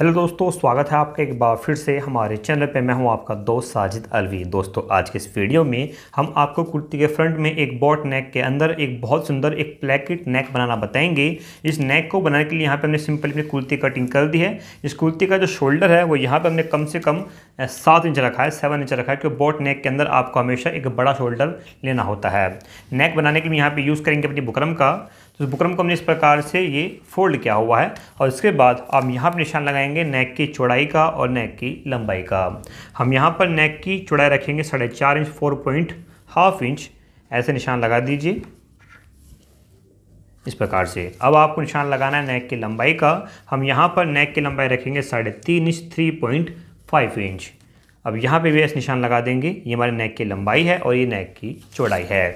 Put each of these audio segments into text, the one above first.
hello दोस्तों स्वागत है आपका एक बार फिर से हमारे चैनल पे मैं हूं आपका दोस्त साजिद अलवी दोस्तों आज के इस वीडियो में हम आपको कुर्ती के फ्रंट में एक बॉट नेक के अंदर एक बहुत सुंदर एक प्लेकेट नेक बनाना बताएंगे इस नेक को बनाने के लिए यहाँ पे हमने सिंपल अपनी कुर्ती कटिंग कर दी है इस कुर्ती का जो शोल्डर है वो यहाँ पर हमने कम से कम सात इंच रखा है सेवन इंच रखा है क्योंकि बॉट नेक के अंदर आपको हमेशा एक बड़ा शोल्डर लेना होता है नेक बनाने के लिए यहाँ पर यूज़ करेंगे अपनी बुकरम का तो बुकरम को हमने इस प्रकार से ये फोल्ड किया हुआ है और इसके बाद हम यहाँ पर निशान लगाएंगे नेक की चौड़ाई का और नेक की लंबाई का हम यहाँ पर नेक की चौड़ाई रखेंगे साढ़े चार inch four point half inch ऐसे निशान लगा दीजिए इस प्रकार से अब आपको निशान लगाना है नेक की लंबाई का हम यहाँ पर नेक की लंबाई रखेंगे साढ़े तीन inch three point five inch अब यहाँ पे भी ऐसे निशान लगा देंगे ये हमारे नेक की लंबाई है और ये नेक की चौड़ाई है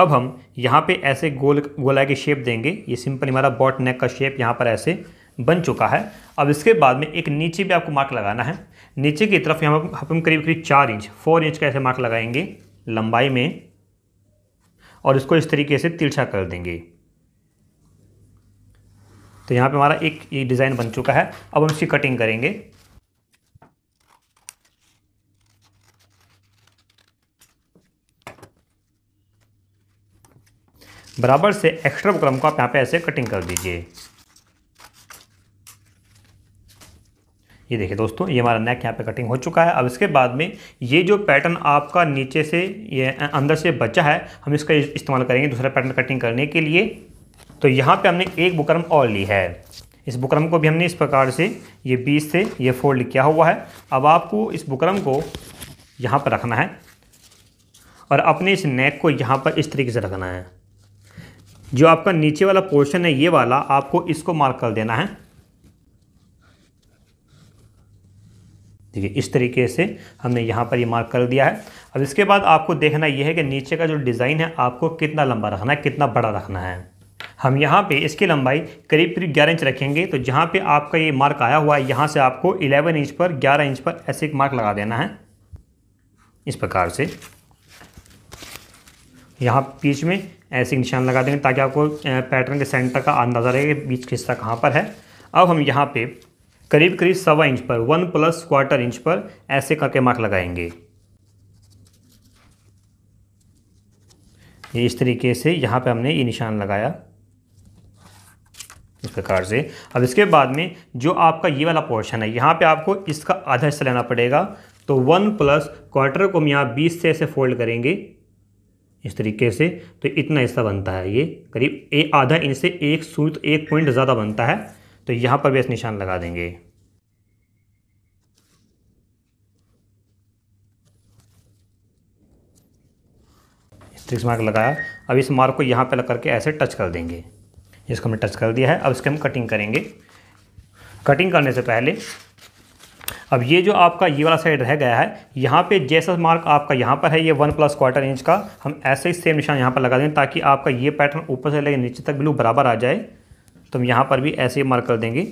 अब हम यहाँ पे ऐसे गोल गोला की शेप देंगे ये सिंपल हमारा बॉट नेक का शेप यहाँ पर ऐसे बन चुका है अब इसके बाद में एक नीचे भी आपको मार्क लगाना है नीचे की तरफ यहाँ पर हम करीब करीब चार इंच फोर इंच का ऐसे मार्क लगाएंगे लंबाई में और इसको इस तरीके से तिरछा कर देंगे तो यहाँ पे हमारा एक ये डिज़ाइन बन चुका है अब हम इसकी कटिंग करेंगे बराबर से एक्स्ट्रा क्रम को आप यहाँ पे ऐसे कटिंग कर दीजिए ये देखिए दोस्तों ये हमारा नेक यहाँ पे कटिंग हो चुका है अब इसके बाद में ये जो पैटर्न आपका नीचे से ये अंदर से बचा है हम इसका इस्तेमाल करेंगे दूसरा पैटर्न कटिंग करने के लिए तो यहाँ पे हमने एक बुकरम और ली है इस बुकरम को भी हमने इस प्रकार से ये बीस से ये फोल्ड किया हुआ है अब आपको इस बुकरम को यहाँ पर रखना है और अपने इस नेक को यहाँ पर इस तरीके से रखना है जो आपका नीचे वाला पोर्शन है ये वाला आपको इसको मार्क कर देना है देखिए इस तरीके से हमने यहाँ पर ये यह मार्क कर दिया है अब इसके बाद आपको देखना यह है कि नीचे का जो डिज़ाइन है आपको कितना लंबा रखना है कितना बड़ा रखना है हम यहाँ पे इसकी लंबाई करीब करीब ग्यारह इंच रखेंगे तो जहाँ पे आपका ये मार्क आया हुआ है यहाँ से आपको 11 इंच पर 11 इंच पर ऐसे एक मार्क लगा देना है इस प्रकार से यहाँ बीच में ऐसे निशान लगा देंगे ताकि आपको पैटर्न के सेंटर का अंदाज़ा रहे बीच का हिस्सा कहाँ पर है अब हम यहाँ पे करीब करीब सवा इंच पर वन प्लस क्वार्टर इंच पर ऐसे करके मार्क लगाएंगे ये इस तरीके से यहाँ पे हमने ये निशान लगाया इस प्रकार से अब इसके बाद में जो आपका ये वाला पोर्शन है यहाँ पे आपको इसका आधा हिस्सा लेना पड़ेगा तो वन प्लस क्वार्टर को हम यहाँ बीस से ऐसे फोल्ड करेंगे इस तरीके से तो इतना हिस्सा बनता है ये करीब ए आधा इंच से एक सूत एक पॉइंट ज़्यादा बनता है तो यहाँ पर भी इस निशान लगा देंगे स्ट्रिक्स मार्क लगाया अब इस मार्क को यहाँ पर लग करके ऐसे टच कर देंगे इसको हमने टच कर दिया है अब इसके हम कटिंग करेंगे कटिंग करने से पहले अब ये जो आपका ये वाला साइड रह गया है यहाँ पे जैसा मार्क आपका यहाँ पर है ये वन प्लस क्वार्टर इंच का हम ऐसे ही सेम निशान यहाँ पर लगा दें ताकि आपका ये पैटर्न ऊपर से लेकर नीचे तक बिल्कुल बराबर आ जाए तो हम यहाँ पर भी ऐसे ही मार्क कर देंगे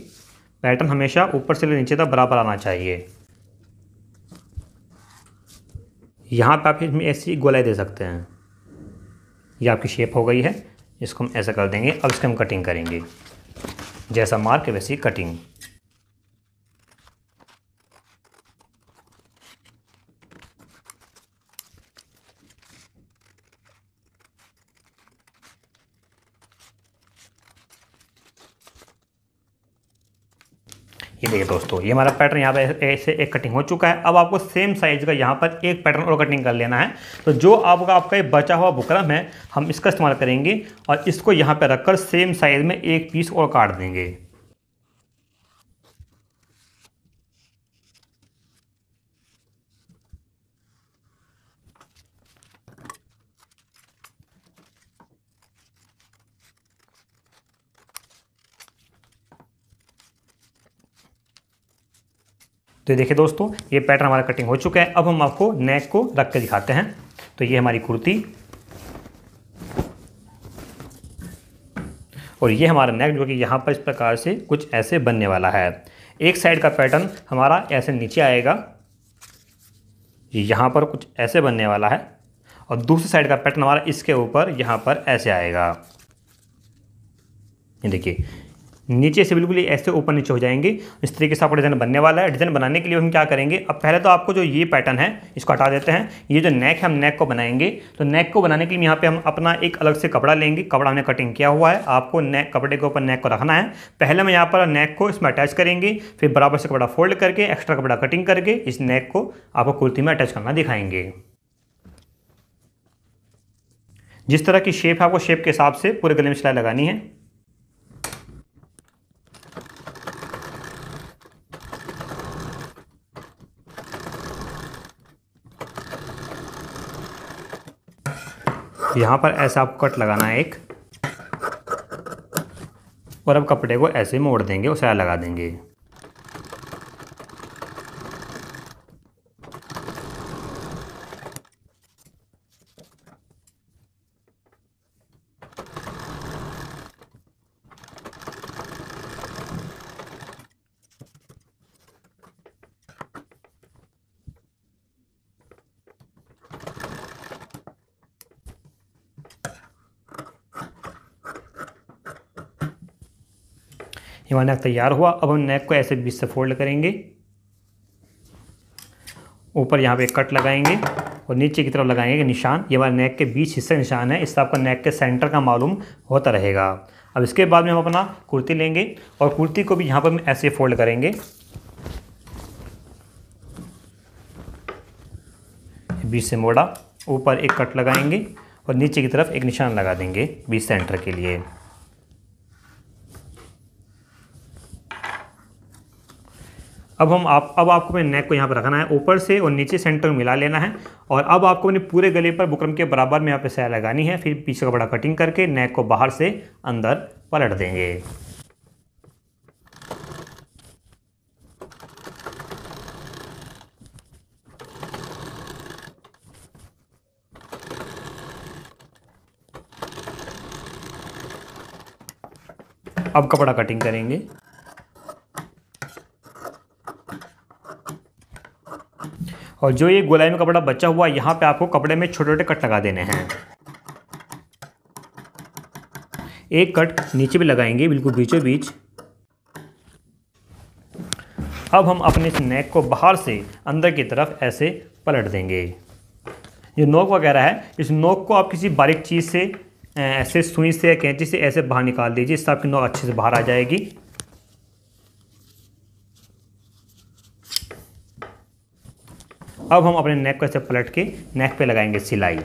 पैटर्न हमेशा ऊपर से लेकर नीचे तक बराबर आना चाहिए यहाँ पर आप इसमें ऐसी गोलाई दे सकते हैं ये आपकी शेप हो गई है इसको हम ऐसा कर देंगे अब इसके हम कटिंग करेंगे जैसा मार्क वैसी कटिंग ये देखिए दोस्तों ये हमारा पैटर्न यहाँ पर ऐसे एक कटिंग हो चुका है अब आपको सेम साइज़ का यहाँ पर एक पैटर्न और कटिंग कर लेना है तो जो आपका आपका ये बचा हुआ बुकरम है हम इसका इस्तेमाल करेंगे और इसको यहाँ पर रखकर सेम साइज़ में एक पीस और काट देंगे तो देखिए दोस्तों ये पैटर्न हमारा कटिंग हो चुका है अब हम आपको नेक को रख के दिखाते हैं तो ये हमारी कुर्ती और ये हमारा नेक जो कि यहाँ पर इस प्रकार से कुछ ऐसे बनने वाला है एक साइड का पैटर्न हमारा ऐसे नीचे आएगा यहाँ पर कुछ ऐसे बनने वाला है और दूसरी साइड का पैटर्न हमारा इसके ऊपर यहाँ पर ऐसे आएगा ये देखिए नीचे से बिल्कुल ऐसे ऊपर नीचे हो जाएंगे इस तरीके से आपका डिज़ाइन बनने वाला है डिज़ाइन बनाने के लिए हम क्या करेंगे अब पहले तो आपको जो ये पैटर्न है इसको हटा देते हैं ये जो नेक है हम नेक को बनाएंगे तो नेक को बनाने के लिए यहाँ पे हम अपना एक अलग से कपड़ा लेंगे कपड़ा हमने कटिंग किया हुआ है आपको नेक कपड़े के ऊपर नेक को रखना है पहले हम यहाँ पर नेक को इसमें अटैच करेंगे फिर बराबर से कपड़ा फोल्ड करके एक्स्ट्रा कपड़ा कटिंग करके इस नेक को आपको कुर्ती में अटैच करना दिखाएंगे जिस तरह की शेप है आपको शेप के हिसाब से पूरे गले में सिलाई लगानी है यहाँ पर ऐसा आपको कट लगाना है एक और अब कपड़े को ऐसे मोड़ देंगे और साया लगा देंगे ये हमारा नेक तैयार हुआ अब हम नेक को ऐसे बीच से फोल्ड करेंगे ऊपर यहाँ पे कट लगाएंगे और नीचे की तरफ लगाएंगे निशान ये हमारे नेक के बीच हिस्से निशान है इससे आपका नेक के सेंटर का मालूम होता रहेगा अब इसके बाद में हम अपना कुर्ती लेंगे और कुर्ती को भी यहाँ पर हम ऐसे फोल्ड करेंगे बीच से मोड़ा ऊपर एक कट लगाएंगे और नीचे की तरफ एक निशान लगा देंगे बीच सेंटर के लिए अब हम आप अब आपको अपने नेक को यहाँ पर रखना है ऊपर से और नीचे सेंटर मिला लेना है और अब आपको अपने पूरे गले पर बुकरम के बराबर में यहाँ पे सैर लगानी है फिर पीछे का बड़ा कटिंग करके नेक को बाहर से अंदर पलट देंगे अब कपड़ा कटिंग करेंगे और जो ये गोलाई में कपड़ा बचा हुआ है यहाँ पे आपको कपड़े में छोटे छोटे कट लगा देने हैं एक कट नीचे भी लगाएंगे बिल्कुल बीचों बीच अब हम अपने इस नेक को बाहर से अंदर की तरफ ऐसे पलट देंगे ये नोक वगैरह है इस नोक को आप किसी बारीक चीज़ से ऐसे सुई से या कैंची से ऐसे बाहर निकाल दीजिए इससे आपकी नोक अच्छे से बाहर आ जाएगी अब हम अपने नेक को ऐसे पलट के नेक पे लगाएंगे सिलाई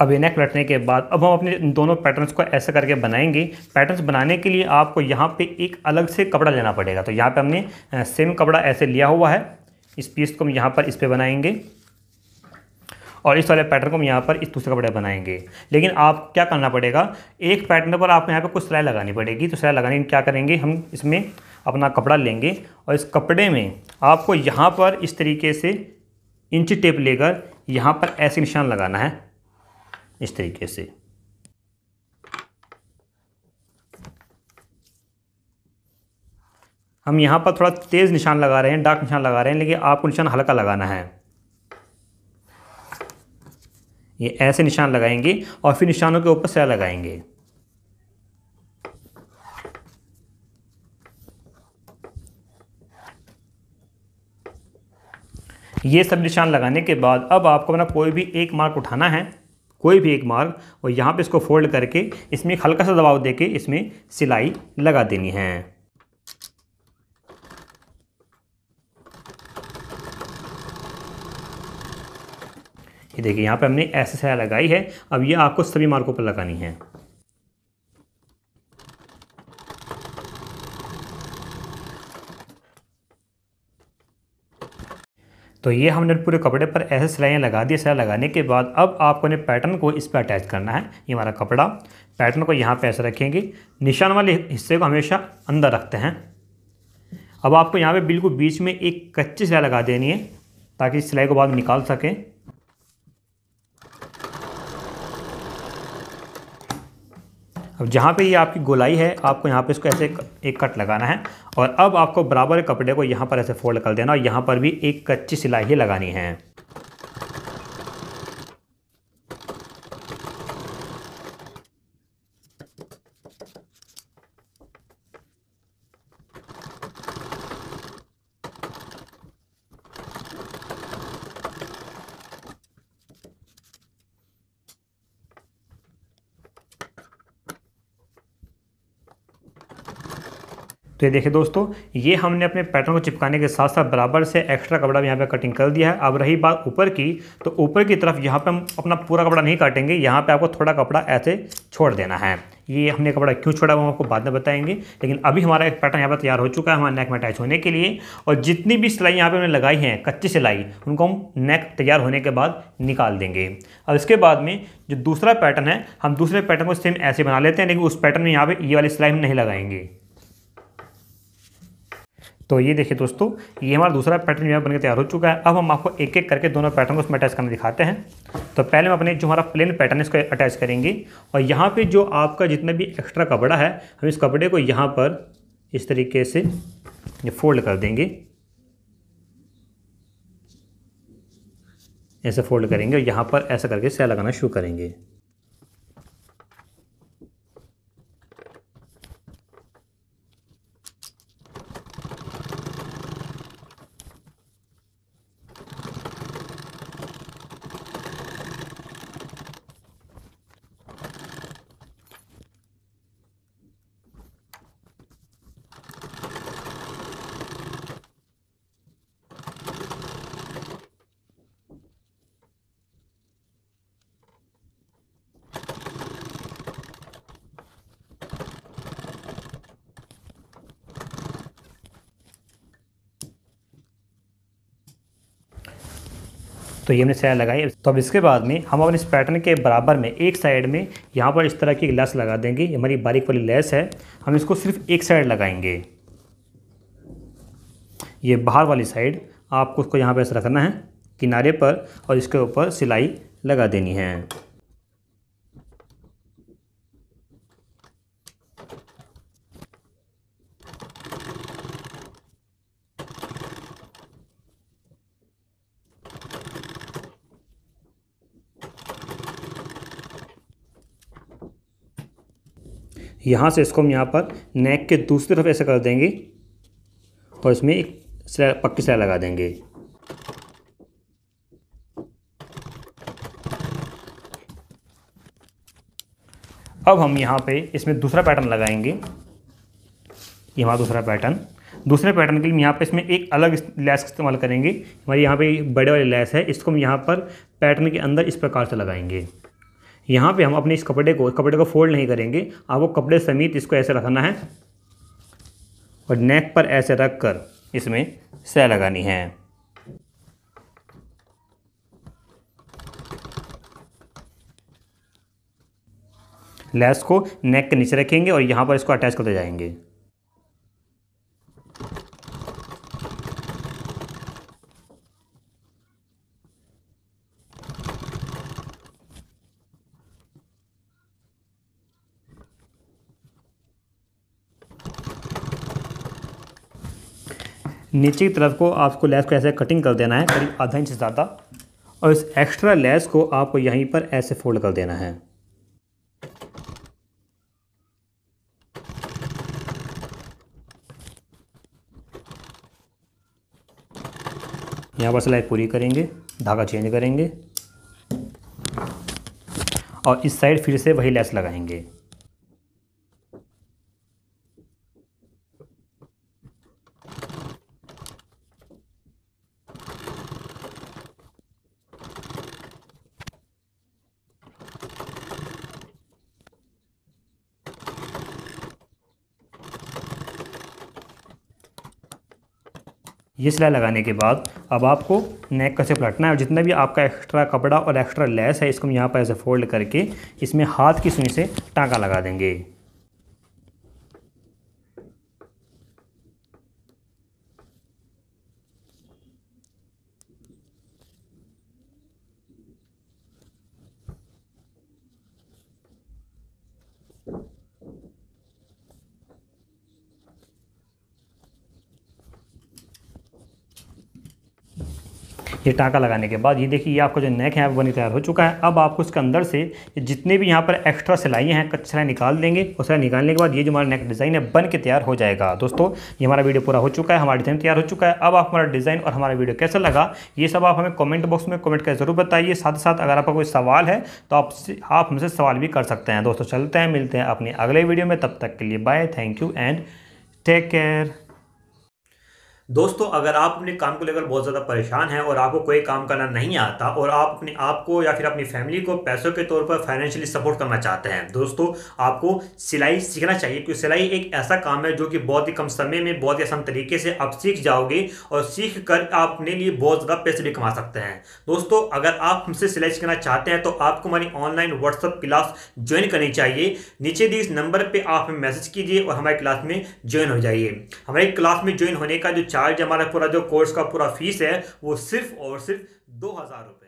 अब नेक रटने के बाद अब हम अपने दोनों पैटर्न्स को ऐसे करके बनाएंगे पैटर्न्स बनाने के लिए आपको यहाँ पे एक अलग से कपड़ा लेना पड़ेगा तो यहाँ पे हमने सेम कपड़ा ऐसे लिया हुआ है इस पीस को हम यहाँ पर इस पर बनाएंगे और इस वाले पैटर्न को हम यहाँ पर इस दूसरे कपड़े बनाएंगे लेकिन आप क्या करना पड़ेगा एक पैटर्न पर आप यहाँ पर कुछ सिलाई लगानी पड़ेगी तो सिलाई लगाने क्या करेंगे हम इसमें अपना कपड़ा लेंगे और इस कपड़े में आपको यहाँ पर इस तरीके से इंच टेप लेकर यहाँ पर ऐसे निशान लगाना है इस तरीके से हम यहाँ पर थोड़ा तेज़ निशान लगा रहे हैं डार्क निशान लगा रहे हैं लेकिन आपको निशान हल्का लगाना है ये ऐसे निशान लगाएंगे और फिर निशानों के ऊपर सया लगाएंगे ये सब निशान लगाने के बाद अब आपको अपना कोई भी एक मार्क उठाना है कोई भी एक मार्ग और यहाँ पे इसको फोल्ड करके इसमें हल्का सा दबाव देके इसमें सिलाई लगा देनी है ये देखिए यहाँ पे हमने ऐसे सिलाई लगाई है अब ये आपको सभी मार्कों पर लगानी है तो ये हमने पूरे कपड़े पर ऐसे सिलाइयाँ लगा दी सिलाई लगाने के बाद अब आपको ने पैटर्न को इस पर अटैच करना है ये हमारा कपड़ा पैटर्न को यहाँ पे ऐसे रखेंगे निशान वाले हिस्से को हमेशा अंदर रखते हैं अब आपको यहाँ पे बिल्कुल बीच में एक कच्ची सिलाई लगा देनी है ताकि सिलाई को बाद निकाल सकें अब जहाँ पे ये आपकी गोलाई है आपको यहाँ पे इसको ऐसे एक, एक कट लगाना है और अब आपको बराबर कपड़े को यहाँ पर ऐसे फोल्ड कर देना और यहाँ पर भी एक कच्ची सिलाई ही लगानी है तो देखिए दोस्तों ये हमने अपने पैटर्न को चिपकाने के साथ साथ बराबर से एक्स्ट्रा कपड़ा भी यहाँ पे कटिंग कर दिया है अब रही बात ऊपर की तो ऊपर की तरफ यहाँ पे हम अपना पूरा कपड़ा नहीं काटेंगे यहाँ पे आपको थोड़ा कपड़ा ऐसे छोड़ देना है ये हमने कपड़ा क्यों छोड़ा वो आपको बाद में बताएंगे लेकिन अभी हमारा एक पैटर्न यहाँ पर तैयार हो चुका है हमारे नेक में अटैच होने के लिए और जितनी भी सिलाई यहाँ पे हमने लगाई हैं कच्ची सिलाई उनको हम नेक तैयार होने के बाद निकाल देंगे अब इसके बाद में जो दूसरा पैटर्न है हम दूसरे पैटर्न को सेम ऐसे बना लेते हैं लेकिन उस पैटर्न में यहाँ पर ये वाली सिलाई हम नहीं लगाएंगे तो ये देखिए दोस्तों ये हमारा दूसरा पैटर्न यहाँ बनकर तैयार हो चुका है अब हम आपको एक एक करके दोनों पैटर्न को उसमें अटैच करना दिखाते हैं तो पहले हम अपने जो हमारा प्लेन पैटर्न इसको अटैच करेंगे और यहाँ पे जो आपका जितना भी एक्स्ट्रा कपड़ा है हम इस कपड़े को यहाँ पर इस तरीके से ये फोल्ड कर देंगे ऐसे फोल्ड करेंगे और यहाँ पर ऐसा करके सिया लगाना शुरू करेंगे तो ये हमने सिलाई लगाई तो अब इसके बाद में हम अपने इस पैटर्न के बराबर में एक साइड में यहाँ पर इस तरह की लेस लगा देंगे ये हमारी बारीक वाली लेस है हम इसको सिर्फ एक साइड लगाएंगे ये बाहर वाली साइड आपको उसको यहाँ पर ऐसे रखना है किनारे पर और इसके ऊपर सिलाई लगा देनी है यहाँ से इसको हम यहाँ पर नेक के दूसरी तरफ ऐसे कर देंगे और इसमें एक पक्की सिलाई लगा देंगे अब हम यहाँ पे इसमें दूसरा पैटर्न लगाएंगे ये हमारा दूसरा पैटर्न दूसरे पैटर्न के लिए यहाँ पे इसमें एक अलग लैस इस्तेमाल करेंगे हमारे यहाँ पे बड़े वाली लैस है इसको हम यहाँ पर पैटर्न के अंदर इस प्रकार से लगाएंगे यहाँ पे हम अपने इस कपड़े को कपड़े को फोल्ड नहीं करेंगे आपको कपड़े समेत इसको ऐसे रखना है और नेक पर ऐसे रख कर इसमें सह लगानी है लेस को नेक के नीचे रखेंगे और यहाँ पर इसको अटैच करते जाएंगे नीचे की तरफ को आपको लेस को ऐसे कटिंग कर देना है करीब आधा इंच ज़्यादा और इस एक्स्ट्रा लेस को आपको यहीं पर ऐसे फोल्ड कर देना है यहाँ पर सिलाई पूरी करेंगे धागा चेंज करेंगे और इस साइड फिर से वही लेस लगाएंगे ये सिलाई लगाने के बाद अब आपको नेक का से पलटना है और जितना भी आपका एक्स्ट्रा कपड़ा और एक्स्ट्रा लेस है इसको हम यहाँ पर ऐसे फोल्ड करके इसमें हाथ की सुई से टाँका लगा देंगे ये टाँका लगाने के बाद ये देखिए ये आपका जो नेक है वो बनी तैयार हो चुका है अब आपको इसके अंदर से जितने भी यहाँ पर एक्स्ट्रा सिलाइयाँ हैं कच्चा सिलाई निकाल देंगे और सिलाई निकालने के बाद ये जो हमारा नेक डिज़ाइन है बन के तैयार हो जाएगा दोस्तों ये हमारा वीडियो पूरा हो चुका है हमारा डिज़ाइन तैयार हो चुका है अब आप हमारा डिज़ाइन और हमारा वीडियो कैसा लगा ये सब आप हमें कॉमेंट बॉक्स में कॉमेंट कर जरूर बताइए साथ साथ अगर आपका कोई सवाल है तो आप आप हमसे सवाल भी कर सकते हैं दोस्तों चलते हैं मिलते हैं अपने अगले वीडियो में तब तक के लिए bye thank you and take care दोस्तों अगर आप अपने काम को लेकर बहुत ज़्यादा परेशान हैं और आपको कोई काम करना नहीं आता और आप अपने आप को या फिर अपनी फैमिली को पैसों के तौर पर फाइनेंशियली सपोर्ट करना चाहते हैं दोस्तों आपको सिलाई सीखना चाहिए क्योंकि सिलाई एक ऐसा काम है जो कि बहुत ही कम समय में बहुत ही आसान तरीके से आप सीख जाओगे और सीख कर आप अपने लिए बहुत ज़्यादा पैसे भी कमा सकते हैं दोस्तों अगर आप हमसे सिलाई सीखना चाहते हैं तो आपको हमारी ऑनलाइन व्हाट्सअप क्लास ज्वाइन करनी चाहिए नीचे दिए इस नंबर पर आप हमें मैसेज कीजिए और हमारी क्लास में ज्वाइन हो जाइए हमारी क्लास में ज्वाइन होने का जो चार्ज हमारा पूरा जो कोर्स का पूरा फीस है वो सिर्फ और सिर्फ दो हज़ार रुपये